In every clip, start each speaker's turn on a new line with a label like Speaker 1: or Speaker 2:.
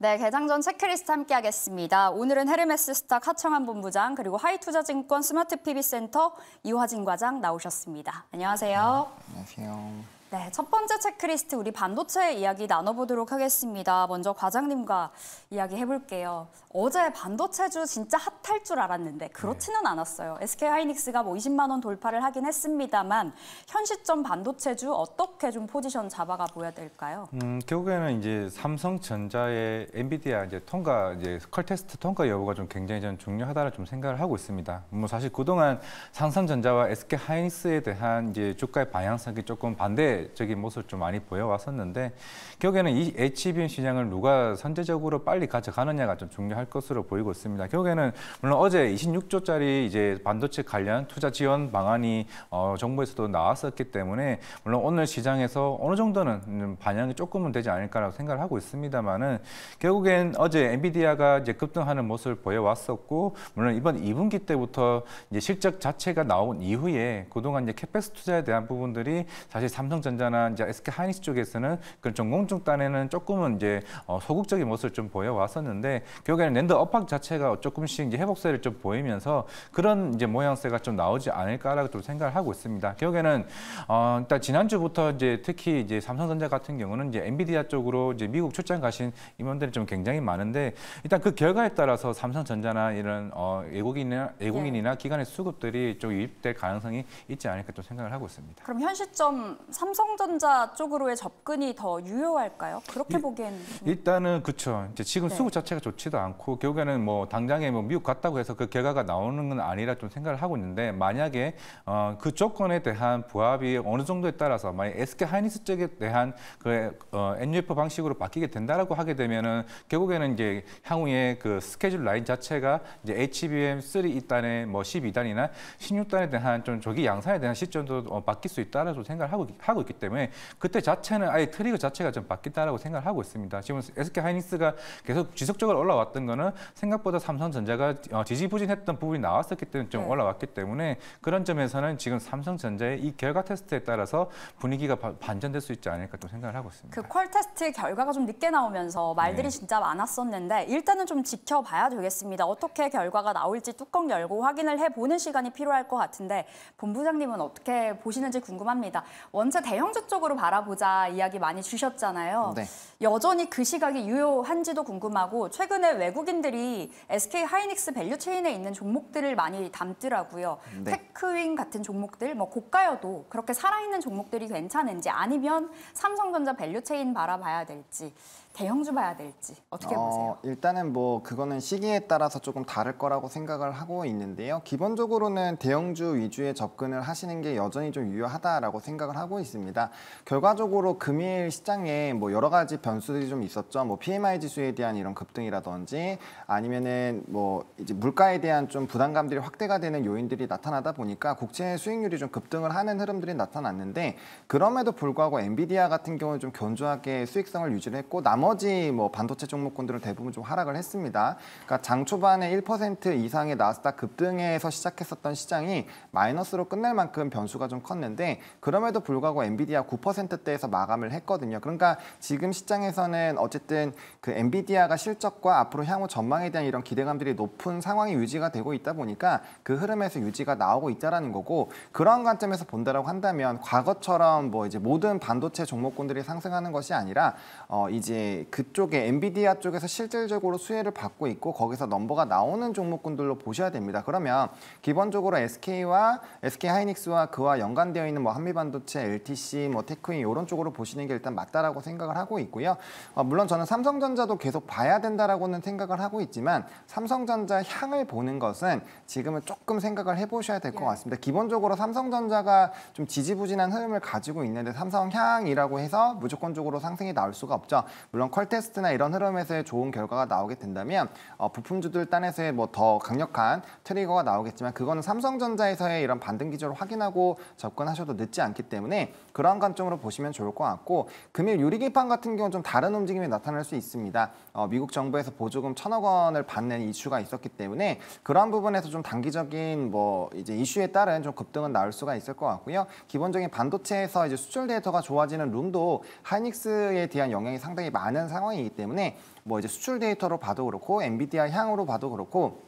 Speaker 1: 네, 개장 전 체크리스트 함께 하겠습니다. 오늘은 헤르메스 스탁 하청환 본부장 그리고 하이투자증권 스마트 PB센터 이화진 과장 나오셨습니다. 안녕하세요. 안녕하세요. 네, 첫 번째 체크리스트 우리 반도체 이야기 나눠보도록 하겠습니다. 먼저 과장님과 이야기 해볼게요. 어제 반도체주 진짜 핫할 줄 알았는데 그렇지는 네. 않았어요. SK 하이닉스가 뭐 20만 원 돌파를 하긴 했습니다만 현 시점 반도체주 어떻게 좀 포지션 잡아가 보여야 될까요?
Speaker 2: 음, 결국에는 이제 삼성전자의 엔비디아 이제 통과 이제 컬테스트 통과 여부가 좀 굉장히 좀 중요하다는 좀 생각을 하고 있습니다. 뭐 사실 그동안 삼성전자와 SK 하이닉스에 대한 이제 주가의 방향성이 조금 반대 적인 모습 좀 많이 보여왔었는데 결국에는 이 HBM 시장을 누가 선제적으로 빨리 가져가느냐가 좀 중요할 것으로 보이고 있습니다. 결국에는 물론 어제 26조짜리 이제 반도체 관련 투자 지원 방안이 어, 정부에서도 나왔었기 때문에 물론 오늘 시장에서 어느 정도는 반영이 조금은 되지 않을까라고 생각을 하고 있습니다만은 결국엔 어제 엔비디아가 이제 급등하는 모습을 보여왔었고 물론 이번 2분기 때부터 이제 실적 자체가 나온 이후에 그동안 이제 캐펙스 투자에 대한 부분들이 사실 삼성전 삼성전자나 이제 SK 하이닉스 쪽에서는 그런 전공중 단에는 조금은 이제 어, 소극적인 모습을 좀 보여왔었는데 결국에는 랜드 업황 자체가 조금씩 이제 회복세를 좀 보이면서 그런 이제 모양새가 좀 나오지 않을까라고 좀 생각을 하고 있습니다. 결국에는 어, 일단 지난주부터 이제 특히 이제 삼성전자 같은 경우는 이제 엔비디아 쪽으로 이제 미국 출장 가신 임원들이 좀 굉장히 많은데 일단 그 결과에 따라서 삼성전자나 이런 어, 외국인이나 외국인이나 네. 기관의 수급들이 좀 유입될 가능성이 있지 않을까 좀 생각을 하고 있습니다.
Speaker 1: 그럼 현 시점 삼성 삼성전자 쪽으로의 접근이 더 유효할까요? 그렇게 보기엔
Speaker 2: 좀... 일단은 그렇죠. 이제 지금 네. 수급 자체가 좋지도 않고 결국에는 뭐 당장에 뭐 미국 갔다고 해서 그 결과가 나오는 건 아니라 좀 생각을 하고 있는데 만약에 어, 그 조건에 대한 부합이 어느 정도에 따라서 만약 SK 하이닉스 쪽에 대한 그 어, NUF 방식으로 바뀌게 된다라고 하게 되면은 결국에는 이제 향후에 그 스케줄 라인 자체가 이제 HBM 3 2단에 뭐 12단이나 16단에 대한 좀 조기 양산에 대한 시점도 어, 바뀔 수 있다라고 생각을 하고 하고 있기 때문에 그때 자체는 아예 트리거 자체가 좀바뀌다라고 생각을 하고 있습니다. 지금 SK 하이닉스가 계속 지속적으로 올라왔던 거는 생각보다 삼성전자가 어, 지지부진했던 부분이 나왔었기 때문에 좀 네. 올라왔기 때문에 그런 점에서는 지금 삼성전자의 이 결과 테스트에 따라서 분위기가 반전될 수 있지 않을까 또 생각을 하고 있습니다.
Speaker 1: 그 퀄 테스트 결과가 좀 늦게 나오면서 말들이 네. 진짜 많았었는데 일단은 좀 지켜봐야 되겠습니다. 어떻게 결과가 나올지 뚜껑 열고 확인을 해보는 시간이 필요할 것 같은데 본부장님은 어떻게 보시는지 궁금합니다. 원체 대 형제적으로 바라보자 이야기 많이 주셨잖아요. 네. 여전히 그 시각이 유효한지도 궁금하고 최근에 외국인들이 SK 하이닉스 밸류 체인에 있는 종목들을 많이 담더라고요. 음, 네. 테크윙 같은 종목들, 뭐 고가여도 그렇게 살아있는 종목들이 괜찮은지 아니면 삼성전자 밸류 체인 바라봐야 될지 대형주 봐야 될지 어떻게 어, 보세요?
Speaker 3: 일단은 뭐 그거는 시기에 따라서 조금 다를 거라고 생각을 하고 있는데요. 기본적으로는 대형주 위주의 접근을 하시는 게 여전히 좀 유효하다라고 생각을 하고 있습니다. 결과적으로 금일 시장에 뭐 여러 가지 변수들이 좀 있었죠. 뭐 PMI 지수에 대한 이런 급등이라든지 아니면은 뭐 이제 물가에 대한 좀 부담감들이 확대가 되는 요인들이 나타나다 보니까 국채 수익률이 좀 급등을 하는 흐름들이 나타났는데 그럼에도 불구하고 엔비디아 같은 경우는 좀 견조하게 수익성을 유지를 했고 나머지 나머지 뭐 반도체 종목군들은 대부분 좀 하락을 했습니다. 그러니까 장 초반에 1% 이상의 나스닥 급등에서 시작했었던 시장이 마이너스로 끝날 만큼 변수가 좀 컸는데 그럼에도 불구하고 엔비디아 9%대에서 마감을 했거든요. 그러니까 지금 시장에서는 어쨌든 그 엔비디아가 실적과 앞으로 향후 전망에 대한 이런 기대감들이 높은 상황이 유지가 되고 있다 보니까 그 흐름에서 유지가 나오고 있다라는 거고 그런 관점에서 본다라고 한다면 과거처럼 뭐 이제 모든 반도체 종목군들이 상승하는 것이 아니라 어 이제 그쪽에 엔비디아 쪽에서 실질적으로 수혜를 받고 있고 거기서 넘버가 나오는 종목군들로 보셔야 됩니다. 그러면 기본적으로 SK와 SK 하이닉스와 그와 연관되어 있는 뭐 한미반도체, LTC, 뭐 테크인 이런 쪽으로 보시는 게 일단 맞다라고 생각을 하고 있고요. 어, 물론 저는 삼성전자도 계속 봐야 된다라고는 생각을 하고 있지만 삼성전자 향을 보는 것은 지금은 조금 생각을 해보셔야 될것 예. 같습니다. 기본적으로 삼성전자가 좀 지지부진한 흐름을 가지고 있는데 삼성향이라고 해서 무조건적으로 상승이 나올 수가 없죠. 물론 퀄 테스트나 이런 흐름에서의 좋은 결과가 나오게 된다면 어, 부품주들 단에서의 뭐 더 강력한 트리거가 나오겠지만 그거는 삼성전자에서의 이런 반등 기조를 확인하고 접근하셔도 늦지 않기 때문에 그런 관점으로 보시면 좋을 것 같고 금일 유리기판 같은 경우는 좀 다른 움직임이 나타날 수 있습니다. 어, 미국 정부에서 보조금 천억 원을 받는 이슈가 있었기 때문에 그런 부분에서 좀 단기적인 뭐 이제 이슈에 따른 좀 급등은 나올 수가 있을 것 같고요. 기본적인 반도체에서 이제 수출 데이터가 좋아지는 룸도 하이닉스에 대한 영향이 상당히 많이 않은 상황이기 때문에 뭐 이제 수출 데이터로 봐도 그렇고 엔비디아 향으로 봐도 그렇고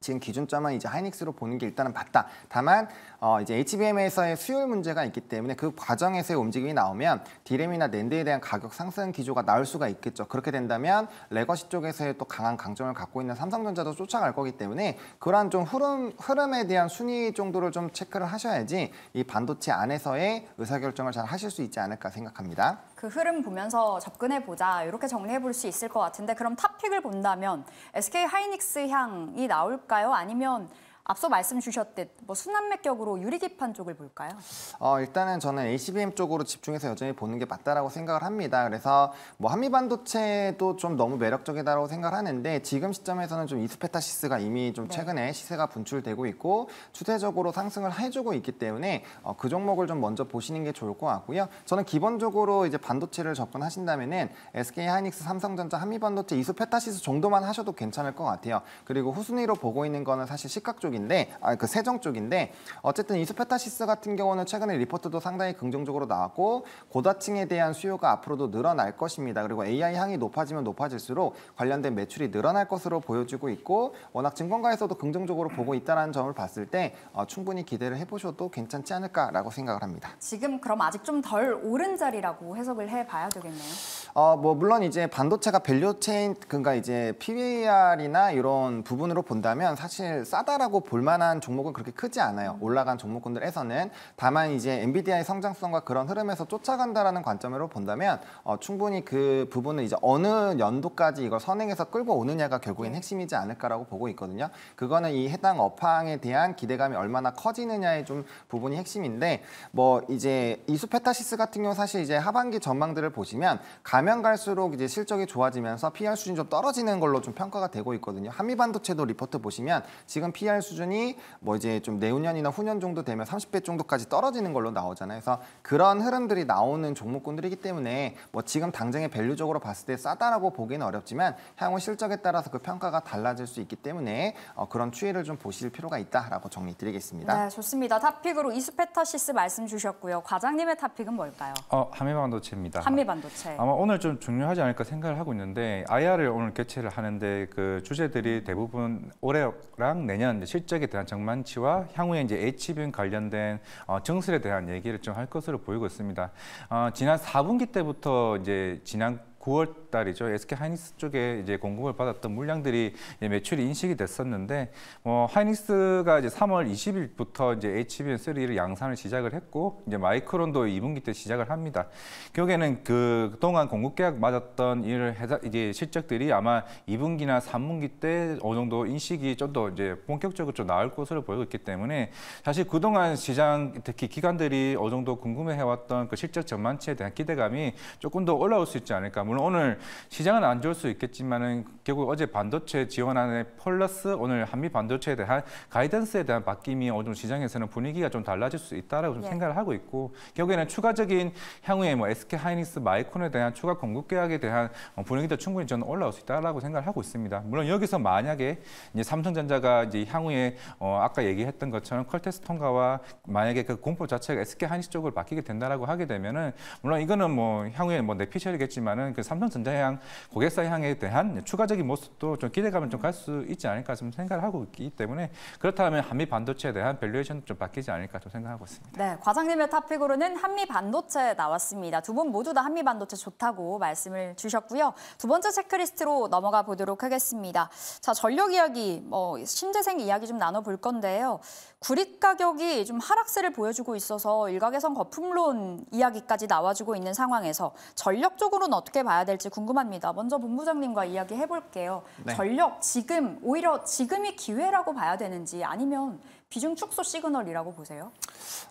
Speaker 3: 지금 기준점은 이제 하이닉스로 보는 게 일단은 맞다. 다만 어, 이제 HBM에서의 수율 문제가 있기 때문에 그 과정에서의 움직임이 나오면 디램이나 낸드에 대한 가격 상승 기조가 나올 수가 있겠죠. 그렇게 된다면 레거시 쪽에서의 또 강한 강점을 갖고 있는 삼성전자도 쫓아갈 거기 때문에 그러한 좀 흐름, 흐름에 대한 순위 정도를 좀 체크를 하셔야지 이 반도체 안에서의 의사결정을 잘 하실 수 있지 않을까 생각합니다.
Speaker 1: 그 흐름 보면서 접근해 보자 이렇게 정리해 볼 수 있을 것 같은데 그럼 탑픽을 본다면 SK 하이닉스 향이 나올까요? 아니면 앞서 말씀 주셨듯 뭐순환매격으로 유리기판 쪽을 볼까요?
Speaker 3: 어, 일단은 저는 ACBM 쪽으로 집중해서 여전히 보는 게 맞다라고 생각을 합니다. 그래서 뭐 한미반도체도 좀 너무 매력적이다라고 생각을 하는데 지금 시점에서는 좀 이스페타시스가 이미 좀 네. 최근에 네. 시세가 분출되고 있고 추세적으로 상승을 해주고 있기 때문에 어, 그 종목을 좀 먼저 보시는 게 좋을 것 같고요. 저는 기본적으로 이제 반도체를 접근하신다면은 SK 하이닉스, 삼성전자, 한미반도체, 이스페타시스 정도만 하셔도 괜찮을 것 같아요. 그리고 후순위로 보고 있는 거는 사실 시각 쪽 쪽인데 아, 그 세정 쪽인데 어쨌든 이소페타시스 같은 경우는 최근에 리포트도 상당히 긍정적으로 나왔고 고다층에 대한 수요가 앞으로도 늘어날 것입니다. 그리고 AI 향이 높아지면 높아질수록 관련된 매출이 늘어날 것으로 보여지고 있고 워낙 증권가에서도 긍정적으로 보고 있다는 점을 봤을 때 어, 충분히 기대를 해보셔도 괜찮지 않을까라고 생각을 합니다.
Speaker 1: 지금 그럼 아직 좀 덜 오른 자리라고 해석을 해봐야 되겠네요.
Speaker 3: 어, 뭐 물론 이제 반도체가 밸류체인 그러니까 이제 PBR이나 이런 부분으로 본다면 사실 싸다라고 볼만한 종목은 그렇게 크지 않아요. 음. 올라간 종목군들에서는 다만 이제 엔비디아의 성장성과 그런 흐름에서 쫓아간다라는 관점으로 본다면 어, 충분히 그 부분을 이제 어느 연도까지 이걸 선행해서 끌고 오느냐가 결국엔 네. 핵심이지 않을까라고 보고 있거든요. 그거는 이 해당 업황에 대한 기대감이 얼마나 커지느냐의 좀 부분이 핵심인데 뭐 이제 이수페타시스 같은 경우 사실 이제 하반기 전망들을 보시면 가면 갈수록 이제 실적이 좋아지면서 PR 수준이 좀 떨어지는 걸로 좀 평가가 되고 있거든요. 한미반도체도 리포트 보시면 지금 PR 수준 수준이 뭐 이제 좀 내후년이나 후년 정도 되면 30배 정도까지 떨어지는 걸로 나오잖아요. 그래서 그런 흐름들이 나오는 종목군들이기 때문에 뭐 지금 당장의 밸류적으로 봤을 때 싸다라고 보기는 어렵지만 향후 실적에 따라서 그 평가가 달라질 수 있기 때문에 어, 그런 추이를 좀 보실 필요가 있다라고 정리드리겠습니다. 네,
Speaker 1: 좋습니다. 탑픽으로 이스페타시스 말씀 주셨고요. 과장님의 탑픽은 뭘까요?
Speaker 2: 어, 한미반도체입니다.
Speaker 1: 한미반도체. 아마
Speaker 2: 오늘 좀 중요하지 않을까 생각을 하고 있는데 IR을 오늘 개최를 하는데 그 주제들이 대부분 올해랑 내년 실적 실적에 대한 전만치와 향후에 이제 HBM 관련된 어, 증설에 대한 얘기를 좀 할 것으로 보이고 있습니다. 어, 지난 4분기 때부터 이제 지난 9월 달이죠. SK 하이닉스 쪽에 이제 공급을 받았던 물량들이 매출이 인식이 됐었는데 뭐 하이닉스가 이제 3월 20일부터 이제 HBM3를 양산을 시작을 했고 이제 마이크론도 2분기 때 시작을 합니다. 결국에는 그 동안 공급 계약 맞았던 일을 해서 이제 실적들이 아마 2분기나 3분기 때 어느 정도 인식이 좀 더 이제 본격적으로 좀 나을 것으로 보이고 있기 때문에 사실 그동안 시장 특히 기관들이 어느 정도 궁금해해왔던 그 실적 전망치에 대한 기대감이 조금 더 올라올 수 있지 않을까. 물론 오늘 시장은 안 좋을 수 있겠지만은 결국 어제 반도체 지원안에 플러스 오늘 한미 반도체에 대한 가이던스에 대한 바뀜이 어느 정도 시장에서는 분위기가 좀 달라질 수있다고좀 네. 생각을 하고 있고 결국에는 추가적인 향후에 뭐 SK 하이닉스 마이콘에 대한 추가 공급 계약에 대한 어, 분위기도 충분히 저는 올라올 수 있다라고 생각을 하고 있습니다. 물론 여기서 만약에 이제 삼성전자가 이제 향후에 어 아까 얘기했던 것처럼 컬테스 통과와 만약에 그 공포 자체가 SK 하이닉스 쪽으로 바뀌게 된다라고 하게 되면은 물론 이거는 뭐 향후에 뭐 내피셜이겠지만은 그 삼성전자향 고객사 향에 대한 추가적인 모습도 좀 기대감을 좀갈수 있지 않을까 좀 생각을 하고 있기 때문에 그렇다면 한미 반도체에 대한 밸류에이션도 좀 바뀌지 않을까 좀 생각하고 있습니다.
Speaker 1: 네, 과장님의 탑픽으로는 한미 반도체 나왔습니다. 두 분 모두 다 한미 반도체 좋다고 말씀을 주셨고요. 두 번째 체크리스트로 넘어가 보도록 하겠습니다. 자, 전력 이야기, 뭐 신재생 이야기 좀 나눠볼 건데요. 구릿 가격이 좀 하락세를 보여주고 있어서 일각에선 거품론 이야기까지 나와주고 있는 상황에서 전력 쪽으로는 어떻게 봐 봐야 될지 궁금합니다. 먼저 본부장님과 이야기 해볼게요. 네. 전력 지금 오히려 지금이 기회라고 봐야 되는지 아니면 비중 축소 시그널이라고 보세요?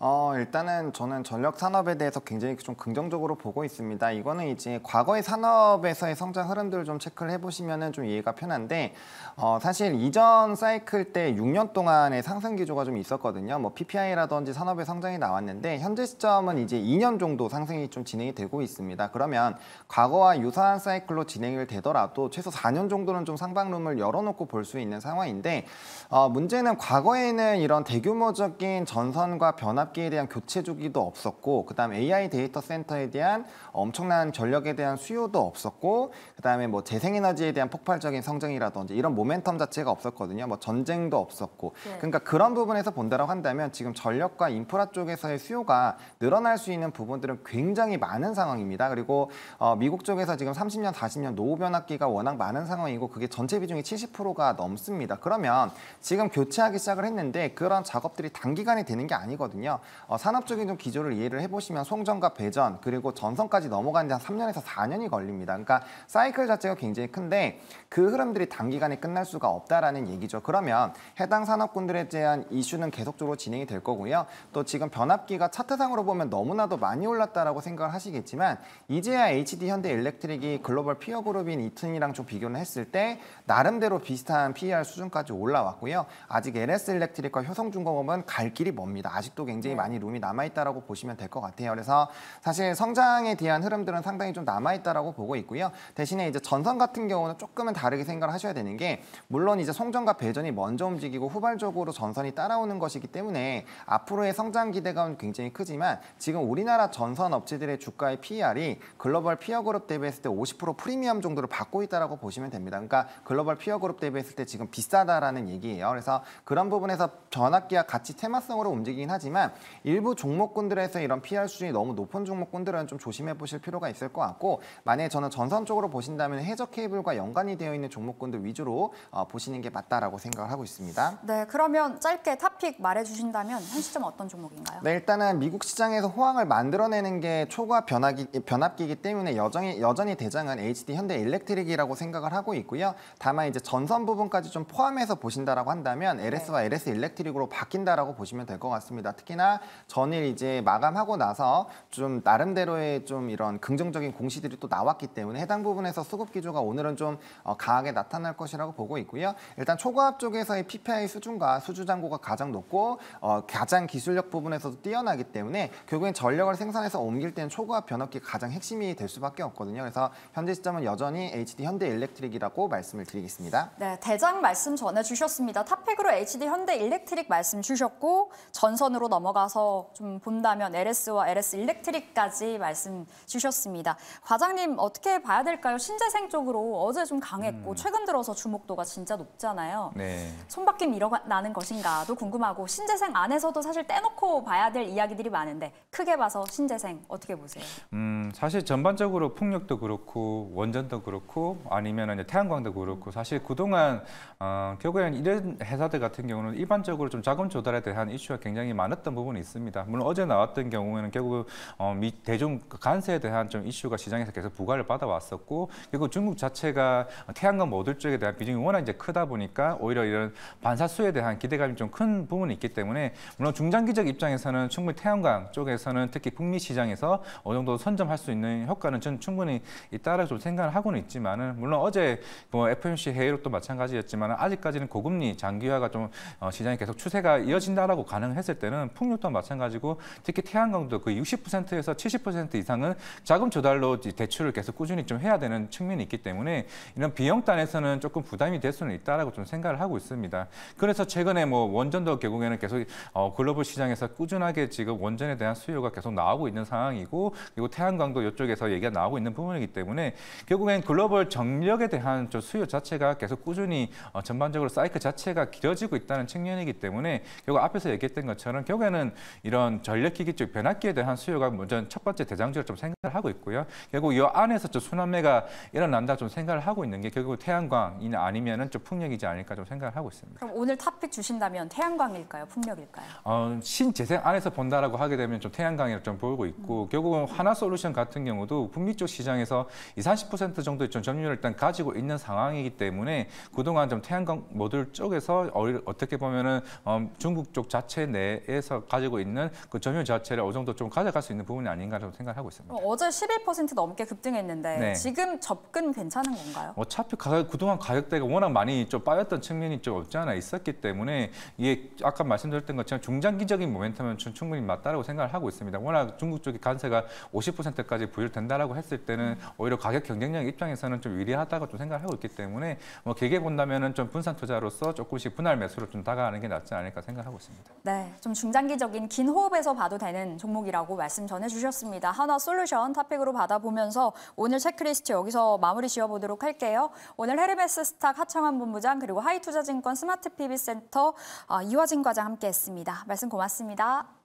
Speaker 3: 어, 일단은 저는 전력 산업에 대해서 굉장히 좀 긍정적으로 보고 있습니다. 이거는 이제 과거의 산업에서의 성장 흐름들을 좀 체크를 해보시면 좀 이해가 편한데 어, 사실 이전 사이클 때 6년 동안의 상승 기조가 좀 있었거든요. 뭐 PPI라든지 산업의 성장이 나왔는데 현재 시점은 이제 2년 정도 상승이 좀 진행이 되고 있습니다. 그러면 과거와 유사한 사이클로 진행을 되더라도 최소 4년 정도는 좀 상방룸을 열어놓고 볼 수 있는 상황인데 어, 문제는 과거에는 이런 대규모적인 전선과 변압기에 대한 교체 주기도 없었고 그다음 에 AI 데이터 센터에 대한 엄청난 전력에 대한 수요도 없었고 그다음에 뭐 재생에너지에 대한 폭발적인 성장이라든지 이런 모멘텀 자체가 없었거든요. 뭐 전쟁도 없었고 네. 그러니까 그런 부분에서 본다라고 한다면 지금 전력과 인프라 쪽에서의 수요가 늘어날 수 있는 부분들은 굉장히 많은 상황입니다. 그리고 어, 미국 쪽에서 지금 30년, 40년 노후 변압기가 워낙 많은 상황이고 그게 전체 비중이 70%가 넘습니다. 그러면 지금 교체하기 시작을 했는데 그런 작업들이 단기간에 되는 게 아니거든요. 어, 산업적인 좀 기조를 이해를 해보시면 송전과 배전 그리고 전선까지 넘어가는 데 한 3년에서 4년이 걸립니다. 그러니까 사이클 자체가 굉장히 큰데 그 흐름들이 단기간에 끝날 수가 없다라는 얘기죠. 그러면 해당 산업군들에 대한 이슈는 계속적으로 진행이 될 거고요. 또 지금 변압기가 차트상으로 보면 너무나도 많이 올랐다라고 생각을 하시겠지만 이제야 HD 현대 일렉트릭이 글로벌 피어 그룹인 이튼이랑 좀 비교를 했을 때 나름대로 비슷한 PER 수준까지 올라왔고요. 아직 LS 일렉트릭과 중공업 그러니까 효성중공업은 갈 길이 멉니다. 아직도 굉장히 네. 많이 룸이 남아있다라고 보시면 될 것 같아요. 그래서 사실 성장에 대한 흐름들은 상당히 좀 남아있다라고 보고 있고요. 대신에 이제 전선 같은 경우는 조금은 다르게 생각을 하셔야 되는 게 물론 이제 송전과 배전이 먼저 움직이고 후발적으로 전선이 따라오는 것이기 때문에 앞으로의 성장 기대감은 굉장히 크지만 지금 우리나라 전선 업체들의 주가의 PER이 글로벌 피어 그룹 대비했을 때 50% 프리미엄 정도를 받고 있다라고 보시면 됩니다. 그러니까 글로벌 피어 그룹 대비했을 때 지금 비싸다라는 얘기예요. 그래서 그런 부분에서 전학기와 같이 테마성으로 움직이긴 하지만 일부 종목군들에서 이런 PR 수준이 너무 높은 종목군들은 좀 조심해 보실 필요가 있을 것 같고 만약에 저는 전선 쪽으로 보신다면 해저 케이블과 연관이 되어 있는 종목군들 위주로 어, 보시는 게 맞다라고 생각을 하고 있습니다.
Speaker 1: 네, 그러면 짧게 탑픽 말해주신다면 현 시점 어떤 종목인가요?
Speaker 3: 네, 일단은 미국 시장에서 호황을 만들어내는 게 초과 변화기, 변압기이기 때문에 여전히, 여전히 대장은 HD 현대 일렉트릭이라고 생각을 하고 있고요. 다만 이제 전선 부분까지 좀 포함해서 보신다라고 한다면 LS와 네. LS 일렉트릭 트릭으로 바뀐다라고 보시면 될 것 같습니다. 특히나 전일 이제 마감하고 나서 좀 나름대로의 좀 이런 긍정적인 공시들이 또 나왔기 때문에 해당 부분에서 수급 기조가 오늘은 좀 어, 강하게 나타날 것이라고 보고 있고요. 일단 초과압 쪽에서의 PPI 수준과 수주 잔고가 가장 높고 어, 가장 기술력 부분에서도 뛰어나기 때문에 결국엔 전력을 생산해서 옮길 때는 초과압 변압기 가장 핵심이 될 수밖에 없거든요. 그래서 현재 시점은 여전히 HD 현대 일렉트릭이라고 말씀을 드리겠습니다.
Speaker 1: 네, 대장 말씀 전해주셨습니다. 탑팩으로 HD 현대 일렉트릭 일트릭 말씀 주셨고 전선으로 넘어가서 좀 본다면 LS와 LS 일렉트릭까지 말씀 주셨습니다. 과장님 어떻게 봐야 될까요? 신재생 쪽으로 어제 좀 강했고 음. 최근 들어서 주목도가 진짜 높잖아요. 네. 손바뀜 일어나는 것인가도 궁금하고 신재생 안에서도 사실 떼놓고 봐야 될 이야기들이 많은데 크게 봐서 신재생 어떻게 보세요?
Speaker 2: 음, 사실 전반적으로 풍력도 그렇고 원전도 그렇고 아니면 태양광도 그렇고 사실 그동안 어, 결국엔 이런 회사들 같은 경우는 일반적으로 전반적으로 좀 자금 조달에 대한 이슈가 굉장히 많았던 부분이 있습니다. 물론 어제 나왔던 경우에는 결국 어, 미, 대중 간세에 대한 좀 이슈가 시장에서 계속 부과를 받아왔었고 그리고 중국 자체가 태양광 모듈 쪽에 대한 비중이 워낙 이제 크다 보니까 오히려 이런 반사수에 대한 기대감이 좀 큰 부분이 있기 때문에 물론 중장기적 입장에서는 충분히 태양광 쪽에서는 특히 북미 시장에서 어느 정도 선점할 수 있는 효과는 저는 충분히 따라 좀 생각을 하고는 있지만은 물론 어제 뭐 FOMC 회의로 또 마찬가지였지만 아직까지는 고금리 장기화가 좀 어, 시장에 계속 계속 추세가 이어진다라고 가능했을 때는 풍류도 마찬가지고 특히 태양광도 그 60%에서 70% 이상은 자금 조달로 대출을 계속 꾸준히 좀 해야 되는 측면이 있기 때문에 이런 비용단에서는 조금 부담이 될 수는 있다라고 좀 생각을 하고 있습니다. 그래서 최근에 뭐 원전도 결국에는 계속 어, 글로벌 시장에서 꾸준하게 지금 원전에 대한 수요가 계속 나오고 있는 상황이고 그리고 태양광도 이쪽에서 얘기가 나오고 있는 부분이기 때문에 결국엔 글로벌 정력에 대한 좀 수요 자체가 계속 꾸준히 어, 전반적으로 사이클 자체가 길어지고 있다는 측면이기 때문에 결국 앞에서 얘기했던 것처럼 결국에는 이런 전력기기 쪽 변압기에 대한 수요가 먼저 첫 번째 대장주로 좀 생각을 하고 있고요. 결국 이 안에서 좀 순환매가 일어난다 좀 생각을 하고 있는 게 결국 태양광이 아니면은 좀 풍력이지 않을까 좀 생각을 하고 있습니다.
Speaker 1: 그럼 오늘 탑픽 주신다면 태양광일까요, 풍력일까요?
Speaker 2: 어, 신재생 안에서 본다라고 하게 되면 좀 태양광이라 좀 보고 있고 음. 결국은 하나솔루션 같은 경우도 북미 쪽 시장에서 20, 30% 정도의 좀 점유율을 일단 가지고 있는 상황이기 때문에 그동안 좀 태양광 모듈 쪽에서 어떻게 보면은 음, 중국 쪽 자체 내에서 가지고 있는 그 점유 자체를 어느 정도 좀 가져갈 수 있는 부분이 아닌가라고 생각하고 있습니다.
Speaker 1: 어, 제11% 넘게 급등했는데 네. 지금 접근 괜찮은 건가요?
Speaker 2: 어차피 가격, 그동안 가격대가 워낙 많이 좀 빠졌던 측면이 좀 없지 않아 있었기 때문에 이게 아까 말씀드렸던 것처럼 중장기적인 모멘텀은 충분히 맞다라고 생각을 하고 있습니다. 워낙 중국 쪽이 간세가 50%까지 부여된다라고 했을 때는 오히려 가격 경쟁력 입장에서는 좀 유리하다고 좀 생각하고 있기 때문에 뭐 길게 본다면은 좀 분산 투자로서 조금씩 분할 매수로 좀 다가가는 게게 낫지 않을까 생각하고 있습니다.
Speaker 1: 네, 좀 중장기적인 긴 호흡에서 봐도 되는 종목이라고 말씀 전해주셨습니다. 하나 솔루션 탑픽으로 받아보면서 오늘 체크리스트 여기서 마무리 지어보도록 할게요. 오늘 헤르메스 스탁 하창환 본부장 그리고 하이투자증권 스마트 PB센터 아, 이화진 과장 함께했습니다. 말씀 고맙습니다.